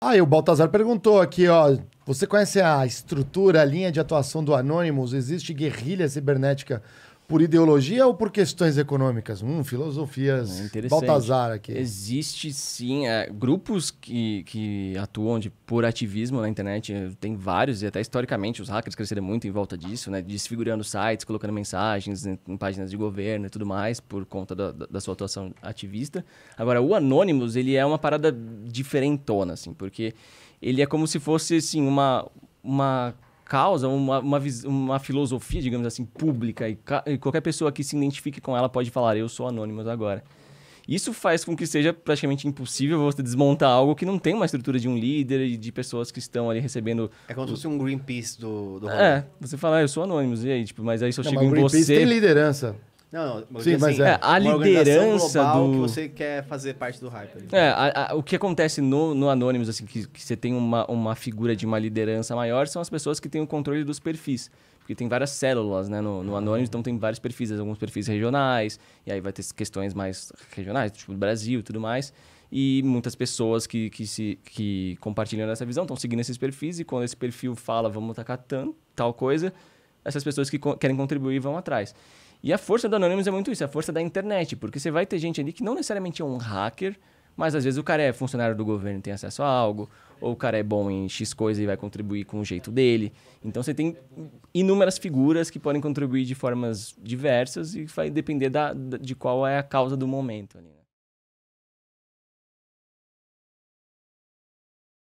Aí o Baltazar perguntou aqui, ó, você conhece a estrutura, a linha de atuação do Anonymous? Existe guerrilha cibernética por ideologia ou por questões econômicas? Hum, filosofias é Baltazar aqui. Existe sim é, grupos que, que atuam de, por ativismo na internet, é, tem vários, e até historicamente os hackers cresceram muito em volta disso, né? Desfigurando sites, colocando mensagens em, em páginas de governo e tudo mais, por conta da, da, sua atuação ativista. Agora, o Anonymous, ele é uma parada diferentona, assim, porque ele é como se fosse, assim, uma uma, uma causa, uma, uma, uma filosofia, digamos assim, pública. E, e, qualquer pessoa que se identifique com ela pode falar: Eu sou anônimo agora. Isso faz com que seja praticamente impossível você desmontar algo que não tem uma estrutura de um líder e de pessoas que estão ali recebendo. É como se fosse um Greenpeace do, do É, você fala, ah, eu sou anônimo, e aí, tipo, mas aí só não, chega mas em Greenpeace você. Greenpeace tem liderança. Não, não Sim, assim, mas é. é. a liderança global do... que você quer fazer parte do hype. Ali. Né? É, a, a, o que acontece no, no Anonymous, assim, que, que você tem uma, uma figura de uma liderança maior, são as pessoas que têm o controle dos perfis. Porque tem várias células, né, no, no ah. Anonymous, então tem vários perfis, alguns perfis regionais, e aí vai ter questões mais regionais, tipo do Brasil e tudo mais e muitas pessoas que, que, se, que compartilham essa visão estão seguindo esses perfis e quando esse perfil fala vamos atacar tan, tal coisa, essas pessoas que co querem contribuir vão atrás. E a força do Anonymous é muito isso, é a força da internet, porque você vai ter gente ali que não necessariamente é um hacker, mas às vezes o cara é funcionário do governo e tem acesso a algo, ou o cara é bom em X coisa e vai contribuir com o jeito dele. Então você tem inúmeras figuras que podem contribuir de formas diversas e vai depender da, de qual é a causa do momento ali, né?